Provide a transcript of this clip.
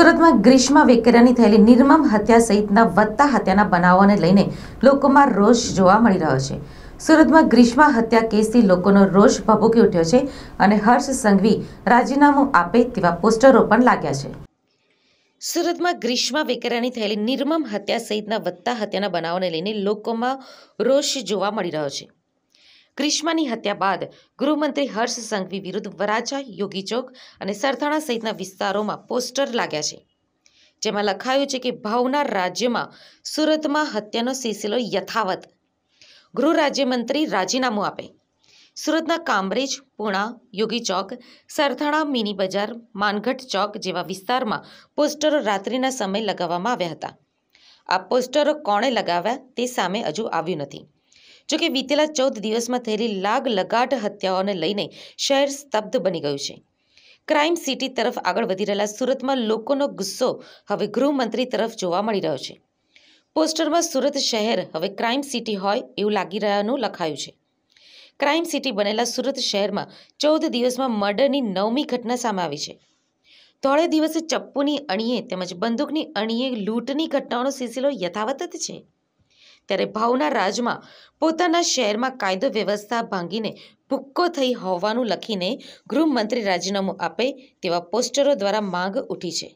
સુરતમાં ગ્રીષ્મા વેકેરાની થયેલી નિર્મમ હત્યા સહિતના વધતા હત્યાના બનાવોને લઈને લોકોમાં રોષ જોવા મળી રહ્યો છે સુરતમાં ગ્રીષ્મા હત્યા કેસથી લોકોનો રોષ ભભૂકી ઉઠ્યો છે અને હર્ષ સંઘવી રાજીનામું આપે તેવા પોસ્ટરો પણ લાગ્યા છે સુરતમાં ગ્રીષ્મા વેકેરાની થયેલી નિર્મમ હત્યા સહિતના વધતા હત્યાના બનાવોને લઈને લોકોમાં રોષ જોવા મળી રહ્યો છે ક્રિશ્માની હત્યા બાદ ગૃહમંત્રી હર્ષ સંઘવી વિરુદ્ધ વરાછા યોગી ચોક અને સરથાણા સહિતના વિસ્તારોમાં પોસ્ટર લાગ્યા છે જેમાં લખાયું છે કે ભાવના રાજ્યમાં સુરતમાં હત્યાનો સિલસિલો યથાવત ગૃહ રાજ્યમંત્રી રાજીનામું આપે સુરતના કામરેજ પૂણા યોગી ચોક સરથાણા મિની બજાર માનગઢ ચોક જેવા વિસ્તારમાં પોસ્ટરો રાત્રિના સમયે લગાવવામાં આવ્યા હતા આ પોસ્ટરો કોણે લગાવ્યા તે સામે હજુ આવ્યું નથી જોકે વીતેલા ચૌદ દિવસમાં થયેલી લાગ લગાટ હત્યાઓને લઈને શહેર સ્તબ્ધ બની ગયું છે ક્રાઇમ સિટી તરફ આગળ વધી રહેલા સુરતમાં લોકોનો ગુસ્સો હવે ગૃહમંત્રી તરફ જોવા મળી રહ્યો છે પોસ્ટરમાં સુરત શહેર હવે ક્રાઇમ સિટી હોય એવું લાગી રહ્યાનું લખાયું છે ક્રાઇમ સિટી બનેલા સુરત શહેરમાં ચૌદ દિવસમાં મર્ડરની નવમી ઘટના સામે આવી છે ધોળે દિવસે ચપ્પુની અણીએ તેમજ બંદૂકની અણીએ લૂંટની ઘટનાઓનો સિલસિલો યથાવત છે ત્યારે ભાવના રાજમાં પોતાના શહેરમાં કાયદો વ્યવસ્થા ભાંગીને ભૂક્કો થઈ હોવાનું લખીને ગૃહમંત્રી રાજીનામું આપે તેવા પોસ્ટરો દ્વારા માંગ ઉઠી છે